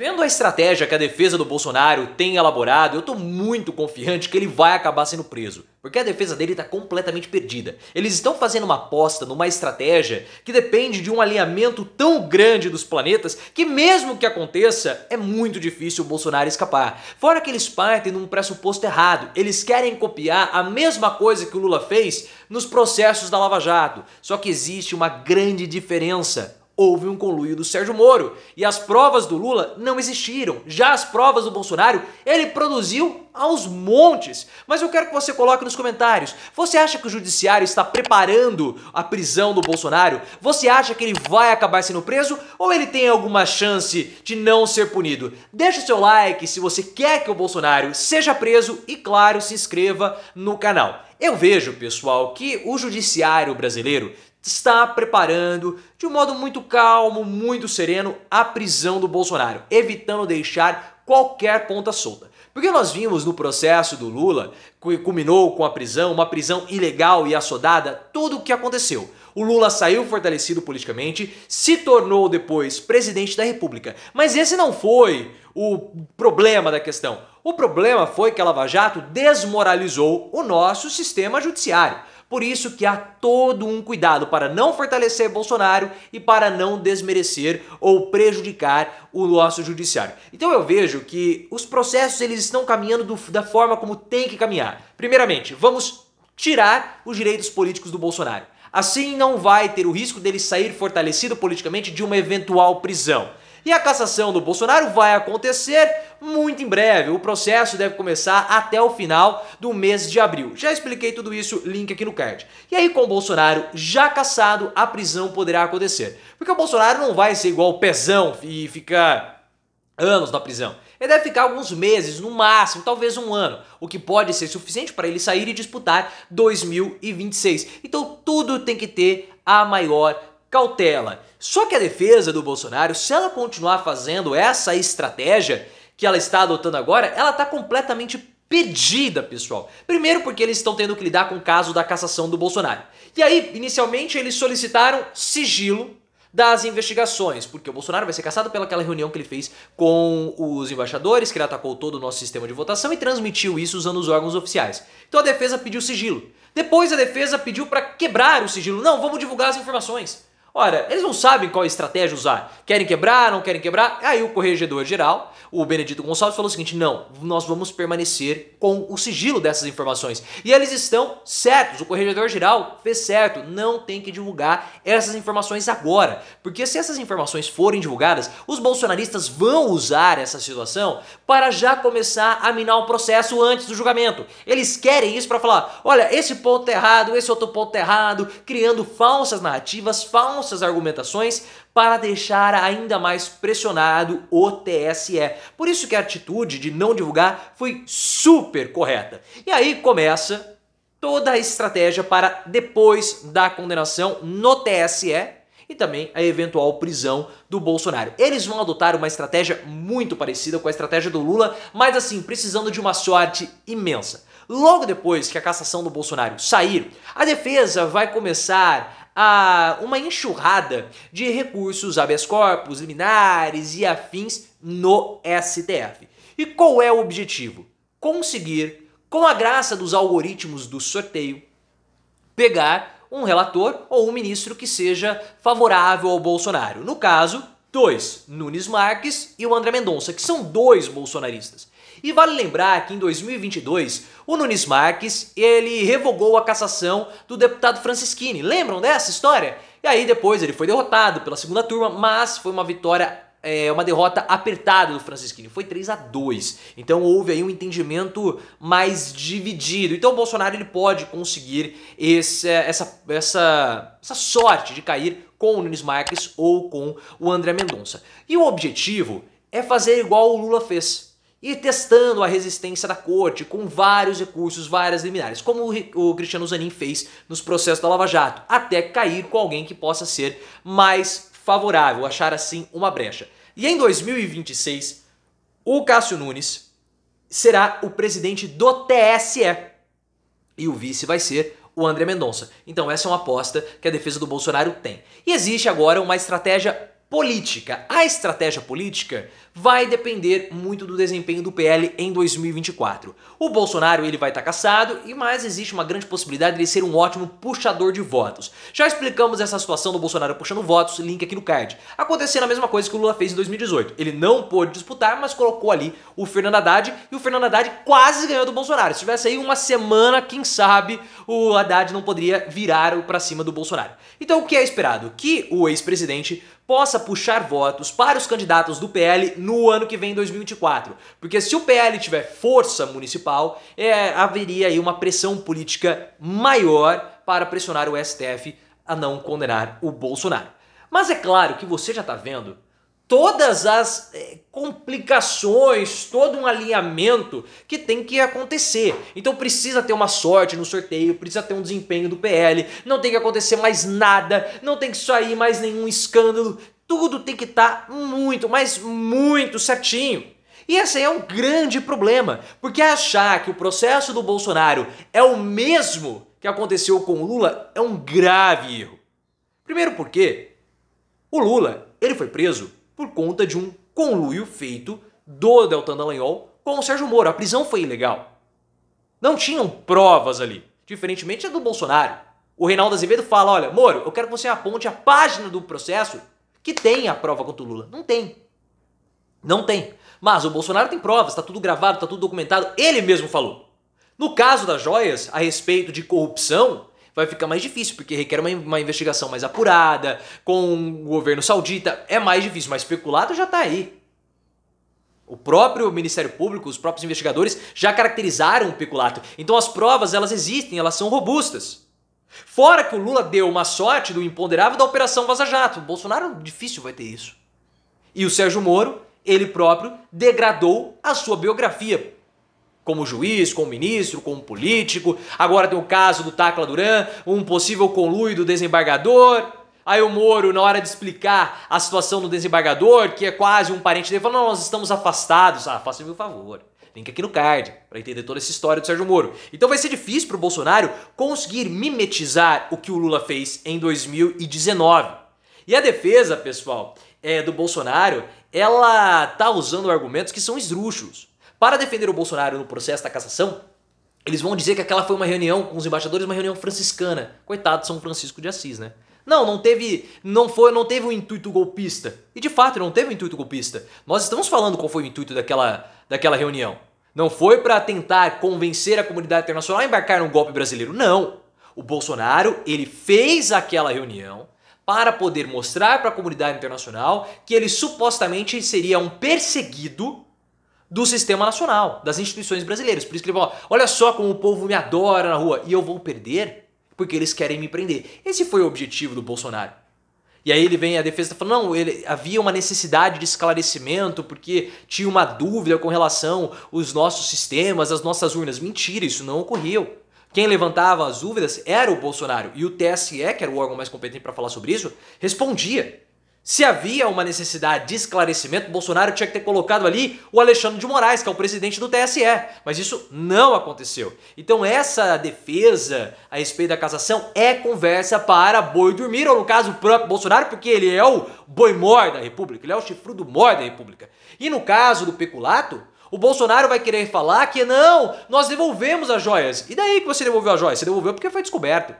Vendo a estratégia que a defesa do Bolsonaro tem elaborado, eu estou muito confiante que ele vai acabar sendo preso, porque a defesa dele está completamente perdida. Eles estão fazendo uma aposta numa estratégia que depende de um alinhamento tão grande dos planetas que, mesmo que aconteça, é muito difícil o Bolsonaro escapar. Fora que eles partem num pressuposto errado, eles querem copiar a mesma coisa que o Lula fez nos processos da Lava Jato, só que existe uma grande diferença houve um conluio do Sérgio Moro. E as provas do Lula não existiram. Já as provas do Bolsonaro, ele produziu aos montes. Mas eu quero que você coloque nos comentários. Você acha que o judiciário está preparando a prisão do Bolsonaro? Você acha que ele vai acabar sendo preso ou ele tem alguma chance de não ser punido? Deixe o seu like se você quer que o Bolsonaro seja preso e claro, se inscreva no canal. Eu vejo, pessoal, que o judiciário brasileiro está preparando, de um modo muito calmo, muito sereno, a prisão do Bolsonaro, evitando deixar qualquer ponta solta. Porque nós vimos no processo do Lula, que culminou com a prisão, uma prisão ilegal e assodada, tudo o que aconteceu. O Lula saiu fortalecido politicamente, se tornou depois presidente da República. Mas esse não foi o problema da questão. O problema foi que a Lava Jato desmoralizou o nosso sistema judiciário. Por isso que há todo um cuidado para não fortalecer Bolsonaro e para não desmerecer ou prejudicar o nosso judiciário. Então eu vejo que os processos eles estão caminhando do, da forma como tem que caminhar. Primeiramente, vamos tirar os direitos políticos do Bolsonaro. Assim não vai ter o risco dele sair fortalecido politicamente de uma eventual prisão. E a cassação do Bolsonaro vai acontecer muito em breve. O processo deve começar até o final do mês de abril. Já expliquei tudo isso, link aqui no card. E aí, com o Bolsonaro já caçado, a prisão poderá acontecer. Porque o Bolsonaro não vai ser igual o pezão e ficar anos na prisão. Ele deve ficar alguns meses, no máximo, talvez um ano, o que pode ser suficiente para ele sair e disputar 2026. Então tudo tem que ter a maior cautela. Só que a defesa do Bolsonaro, se ela continuar fazendo essa estratégia, que ela está adotando agora, ela está completamente pedida, pessoal. Primeiro porque eles estão tendo que lidar com o caso da cassação do Bolsonaro. E aí, inicialmente, eles solicitaram sigilo das investigações, porque o Bolsonaro vai ser caçado pelaquela reunião que ele fez com os embaixadores, que ele atacou todo o nosso sistema de votação e transmitiu isso usando os órgãos oficiais. Então a defesa pediu sigilo. Depois a defesa pediu para quebrar o sigilo. Não, vamos divulgar as informações. Ora, eles não sabem qual estratégia usar. Querem quebrar, não querem quebrar? Aí o corregedor geral, o Benedito Gonçalves, falou o seguinte: não, nós vamos permanecer com o sigilo dessas informações. E eles estão certos, o corregedor geral fez certo, não tem que divulgar essas informações agora. Porque se essas informações forem divulgadas, os bolsonaristas vão usar essa situação para já começar a minar o processo antes do julgamento. Eles querem isso para falar: olha, esse ponto é errado, esse outro ponto é errado, criando falsas narrativas, falsas falsas argumentações para deixar ainda mais pressionado o TSE. Por isso que a atitude de não divulgar foi super correta. E aí começa toda a estratégia para depois da condenação no TSE, e também a eventual prisão do Bolsonaro. Eles vão adotar uma estratégia muito parecida com a estratégia do Lula, mas assim, precisando de uma sorte imensa. Logo depois que a cassação do Bolsonaro sair, a defesa vai começar a uma enxurrada de recursos habeas corpus, liminares e afins no STF. E qual é o objetivo? Conseguir, com a graça dos algoritmos do sorteio, pegar um relator ou um ministro que seja favorável ao Bolsonaro. No caso, dois, Nunes Marques e o André Mendonça, que são dois bolsonaristas. E vale lembrar que em 2022, o Nunes Marques, ele revogou a cassação do deputado Francisquini. Lembram dessa história? E aí depois ele foi derrotado pela segunda turma, mas foi uma vitória é, uma derrota apertada do Francisquini. Foi 3 a 2 Então houve aí um entendimento mais dividido. Então o Bolsonaro ele pode conseguir esse, essa, essa, essa sorte de cair com o Nunes Marques ou com o André Mendonça. E o objetivo é fazer igual o Lula fez e testando a resistência da corte com vários recursos, várias liminares, como o Cristiano Zanin fez nos processos da Lava Jato, até cair com alguém que possa ser mais favorável, achar assim uma brecha. E em 2026, o Cássio Nunes será o presidente do TSE e o vice vai ser o André Mendonça. Então essa é uma aposta que a defesa do Bolsonaro tem. E existe agora uma estratégia Política. A estratégia política vai depender muito do desempenho do PL em 2024. O Bolsonaro ele vai estar tá caçado, e mas existe uma grande possibilidade de ele ser um ótimo puxador de votos. Já explicamos essa situação do Bolsonaro puxando votos, link aqui no card. Acontecendo a mesma coisa que o Lula fez em 2018. Ele não pôde disputar, mas colocou ali o Fernando Haddad e o Fernando Haddad quase ganhou do Bolsonaro. Se tivesse aí uma semana, quem sabe o Haddad não poderia virar para cima do Bolsonaro. Então o que é esperado? Que o ex-presidente possa puxar votos para os candidatos do PL no ano que vem, 2024. Porque se o PL tiver força municipal, é, haveria aí uma pressão política maior para pressionar o STF a não condenar o Bolsonaro. Mas é claro que você já está vendo todas as eh, complicações, todo um alinhamento que tem que acontecer. Então precisa ter uma sorte no sorteio, precisa ter um desempenho do PL, não tem que acontecer mais nada, não tem que sair mais nenhum escândalo, tudo tem que estar tá muito, mas muito certinho. E esse é um grande problema, porque achar que o processo do Bolsonaro é o mesmo que aconteceu com o Lula é um grave erro. Primeiro porque o Lula, ele foi preso por conta de um conluio feito do Deltan Dallagnol com o Sérgio Moro. A prisão foi ilegal. Não tinham provas ali, diferentemente do Bolsonaro. O Reinaldo Azevedo fala, olha, Moro, eu quero que você aponte a página do processo que tem a prova contra o Lula. Não tem. Não tem. Mas o Bolsonaro tem provas, está tudo gravado, está tudo documentado, ele mesmo falou. No caso das joias, a respeito de corrupção, vai ficar mais difícil, porque requer uma, uma investigação mais apurada, com o governo saudita, é mais difícil, mas especulado já está aí. O próprio Ministério Público, os próprios investigadores já caracterizaram o peculato. Então as provas, elas existem, elas são robustas. Fora que o Lula deu uma sorte do imponderável da Operação Vaza Jato. O Bolsonaro difícil vai ter isso. E o Sérgio Moro, ele próprio, degradou a sua biografia como juiz, como ministro, como político. Agora tem o caso do Tacla Duran, um possível conluio do desembargador. Aí o Moro, na hora de explicar a situação do desembargador, que é quase um parente dele, falou: não, nós estamos afastados. Ah, faça-me um favor. Link aqui no card para entender toda essa história do Sérgio Moro. Então vai ser difícil para o Bolsonaro conseguir mimetizar o que o Lula fez em 2019. E a defesa, pessoal, é, do Bolsonaro, ela tá usando argumentos que são esdrúxulos. Para defender o Bolsonaro no processo da cassação, eles vão dizer que aquela foi uma reunião com os embaixadores, uma reunião franciscana. Coitado São Francisco de Assis, né? Não, não teve, não foi, não teve um intuito golpista. E de fato não teve um intuito golpista. Nós estamos falando qual foi o intuito daquela, daquela reunião. Não foi para tentar convencer a comunidade internacional a embarcar num golpe brasileiro. Não. O Bolsonaro, ele fez aquela reunião para poder mostrar para a comunidade internacional que ele supostamente seria um perseguido do sistema nacional, das instituições brasileiras. Por isso que ele fala, olha só como o povo me adora na rua e eu vou perder porque eles querem me prender. Esse foi o objetivo do Bolsonaro. E aí ele vem a defesa falando, não, ele, havia uma necessidade de esclarecimento porque tinha uma dúvida com relação aos nossos sistemas, às nossas urnas. Mentira, isso não ocorreu. Quem levantava as dúvidas era o Bolsonaro e o TSE, que era o órgão mais competente para falar sobre isso, respondia. Se havia uma necessidade de esclarecimento, Bolsonaro tinha que ter colocado ali o Alexandre de Moraes, que é o presidente do TSE. Mas isso não aconteceu. Então, essa defesa a respeito da cassação é conversa para boi dormir, ou no caso, o próprio Bolsonaro, porque ele é o boi mor da República, ele é o chifrudo mor da República. E no caso do peculato, o Bolsonaro vai querer falar que não, nós devolvemos as joias. E daí que você devolveu as joias? Você devolveu porque foi descoberto.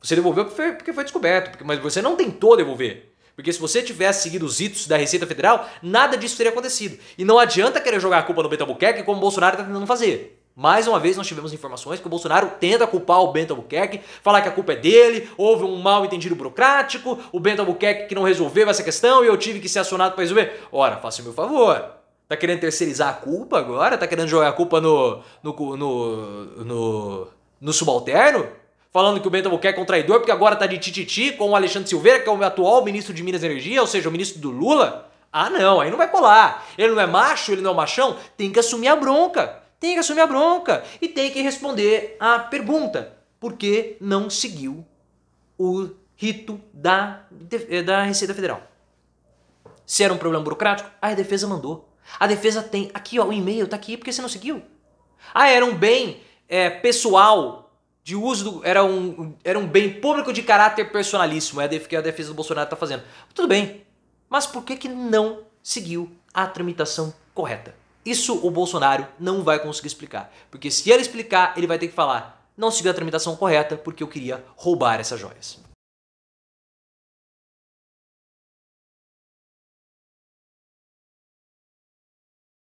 Você devolveu porque foi descoberto, mas você não tentou devolver. Porque se você tivesse seguido os itens da Receita Federal, nada disso teria acontecido. E não adianta querer jogar a culpa no Bento Albuquerque como o Bolsonaro está tentando fazer. Mais uma vez nós tivemos informações que o Bolsonaro tenta culpar o Bento Albuquerque, falar que a culpa é dele, houve um mal entendido burocrático, o Bento Albuquerque que não resolveu essa questão e eu tive que ser acionado para resolver. Ora, faça o meu favor. Tá querendo terceirizar a culpa agora? Tá querendo jogar a culpa no no no, no, no subalterno? falando que o Bento Albuquerque é um traidor, porque agora tá de tititi com o Alexandre Silveira, que é o atual ministro de Minas e Energia, ou seja, o ministro do Lula. Ah, não, aí não vai colar. Ele não é macho, ele não é machão, tem que assumir a bronca. Tem que assumir a bronca e tem que responder a pergunta: por que não seguiu o rito da, eh, da Receita Federal? Se era um problema burocrático, a defesa mandou. A defesa tem aqui, ó, o e-mail tá aqui porque você não seguiu. Ah, era um bem é, pessoal de uso do, era, um, era um bem público de caráter personalíssimo, é a que a defesa do Bolsonaro está fazendo. Tudo bem, mas por que, que não seguiu a tramitação correta? Isso o Bolsonaro não vai conseguir explicar, porque se ele explicar, ele vai ter que falar: não seguiu a tramitação correta porque eu queria roubar essas joias.